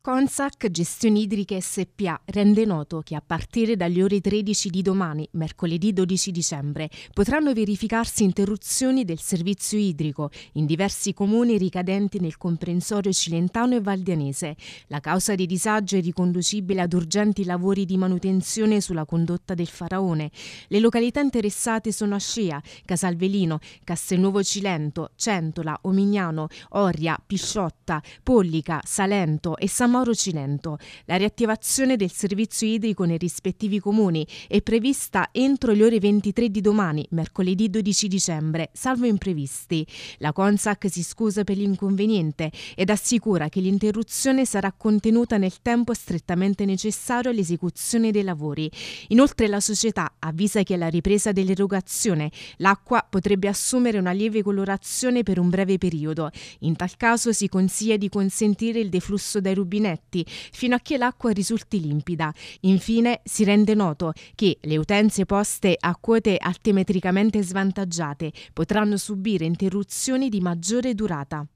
Consac Gestioni Idriche SPA rende noto che a partire dalle ore 13 di domani, mercoledì 12 dicembre, potranno verificarsi interruzioni del servizio idrico in diversi comuni ricadenti nel comprensorio cilentano e valdianese. La causa dei disagi è riconducibile ad urgenti lavori di manutenzione sulla condotta del Faraone. Le località interessate sono Ascea, Casalvelino, Castelnuovo Cilento, Centola, Omignano, Oria, Pisciotta, Pollica, Salento e San Moro Cilento. La riattivazione del servizio idrico nei rispettivi comuni è prevista entro le ore 23 di domani, mercoledì 12 dicembre, salvo imprevisti. La Consac si scusa per l'inconveniente ed assicura che l'interruzione sarà contenuta nel tempo strettamente necessario all'esecuzione dei lavori. Inoltre la società avvisa che alla ripresa dell'erogazione l'acqua potrebbe assumere una lieve colorazione per un breve periodo. In tal caso si consiglia di consentire il deflusso dai rubini rubinetti fino a che l'acqua risulti limpida. Infine si rende noto che le utenze poste a quote altimetricamente svantaggiate potranno subire interruzioni di maggiore durata.